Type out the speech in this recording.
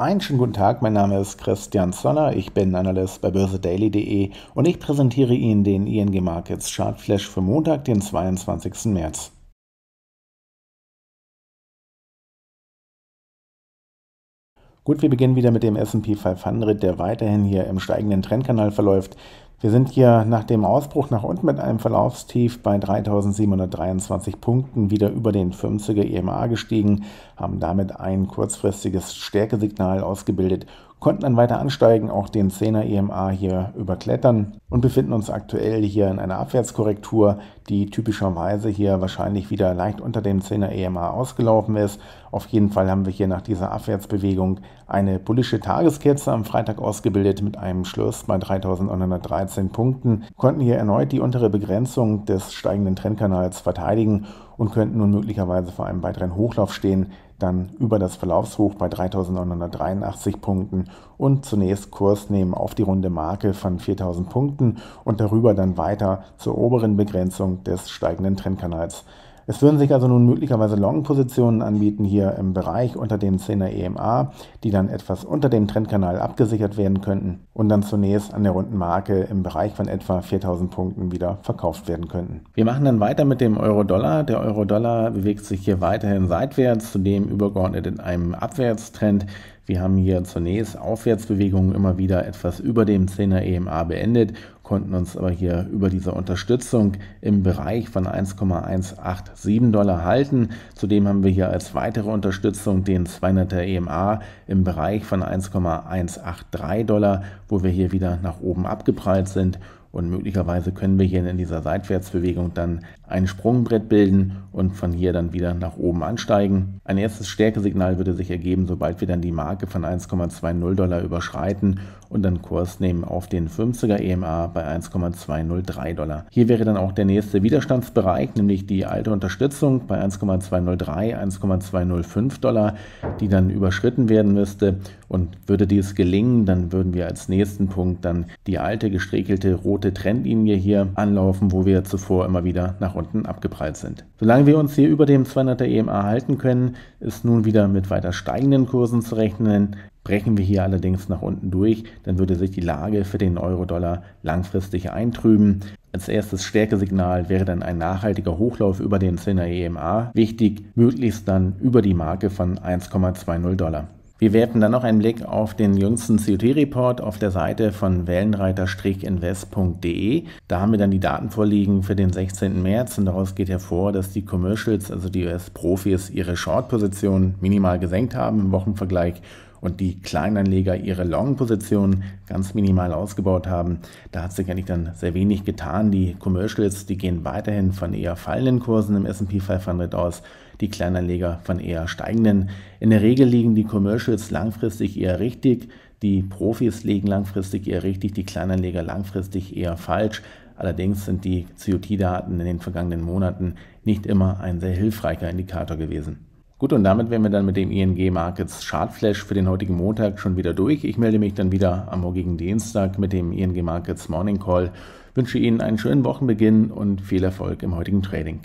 Einen schönen guten Tag, mein Name ist Christian Zoller, ich bin Analyst bei börsedaily.de und ich präsentiere Ihnen den ING Markets Chart Flash für Montag, den 22. März. Gut, wir beginnen wieder mit dem SP 500, der weiterhin hier im steigenden Trendkanal verläuft. Wir sind hier nach dem Ausbruch nach unten mit einem Verlaufstief bei 3723 Punkten wieder über den 50er EMA gestiegen, haben damit ein kurzfristiges Stärkesignal ausgebildet konnten dann weiter ansteigen, auch den 10er EMA hier überklettern und befinden uns aktuell hier in einer Abwärtskorrektur, die typischerweise hier wahrscheinlich wieder leicht unter dem 10er EMA ausgelaufen ist. Auf jeden Fall haben wir hier nach dieser Abwärtsbewegung eine bullische Tageskerze am Freitag ausgebildet mit einem Schluss bei 3913 Punkten, konnten hier erneut die untere Begrenzung des steigenden Trendkanals verteidigen und könnten nun möglicherweise vor einem weiteren Hochlauf stehen, dann über das Verlaufshoch bei 3.983 Punkten und zunächst Kurs nehmen auf die runde Marke von 4.000 Punkten und darüber dann weiter zur oberen Begrenzung des steigenden Trendkanals. Es würden sich also nun möglicherweise Long-Positionen anbieten hier im Bereich unter dem 10er EMA, die dann etwas unter dem Trendkanal abgesichert werden könnten und dann zunächst an der runden Marke im Bereich von etwa 4000 Punkten wieder verkauft werden könnten. Wir machen dann weiter mit dem Euro-Dollar. Der Euro-Dollar bewegt sich hier weiterhin seitwärts, zudem übergeordnet in einem Abwärtstrend. Wir haben hier zunächst Aufwärtsbewegungen immer wieder etwas über dem 10er EMA beendet konnten uns aber hier über diese Unterstützung im Bereich von 1,187 Dollar halten. Zudem haben wir hier als weitere Unterstützung den 200er EMA im Bereich von 1,183 Dollar, wo wir hier wieder nach oben abgeprallt sind und möglicherweise können wir hier in dieser Seitwärtsbewegung dann ein Sprungbrett bilden und von hier dann wieder nach oben ansteigen. Ein erstes Stärkesignal würde sich ergeben, sobald wir dann die Marke von 1,20 Dollar überschreiten und dann Kurs nehmen auf den 50er EMA bei 1,203 Dollar. Hier wäre dann auch der nächste Widerstandsbereich, nämlich die alte Unterstützung bei 1,203, 1,205 Dollar, die dann überschritten werden müsste und würde dies gelingen, dann würden wir als nächsten Punkt dann die alte gestrekelte rote Trendlinie hier anlaufen, wo wir zuvor immer wieder nach unten abgeprallt sind. Solange wir uns hier über dem 200er EMA halten können, ist nun wieder mit weiter steigenden Kursen zu rechnen. Brechen wir hier allerdings nach unten durch, dann würde sich die Lage für den Euro-Dollar langfristig eintrüben. Als erstes Stärkesignal wäre dann ein nachhaltiger Hochlauf über den 10er EMA wichtig, möglichst dann über die Marke von 1,20 Dollar. Wir werfen dann noch einen Blick auf den jüngsten COT-Report auf der Seite von wellenreiter-invest.de. Da haben wir dann die Daten vorliegen für den 16. März und daraus geht hervor, dass die Commercials, also die US-Profis, ihre Short-Position minimal gesenkt haben im Wochenvergleich und die Kleinanleger ihre Long-Positionen ganz minimal ausgebaut haben. Da hat sich eigentlich dann sehr wenig getan. Die Commercials, die gehen weiterhin von eher fallenden Kursen im SP 500 aus, die Kleinanleger von eher steigenden. In der Regel liegen die Commercials langfristig eher richtig. Die Profis liegen langfristig eher richtig, die Kleinanleger langfristig eher falsch. Allerdings sind die COT-Daten in den vergangenen Monaten nicht immer ein sehr hilfreicher Indikator gewesen. Gut, und damit wären wir dann mit dem ING Markets Chartflash für den heutigen Montag schon wieder durch. Ich melde mich dann wieder am morgigen Dienstag mit dem ING Markets Morning Call. Wünsche Ihnen einen schönen Wochenbeginn und viel Erfolg im heutigen Trading.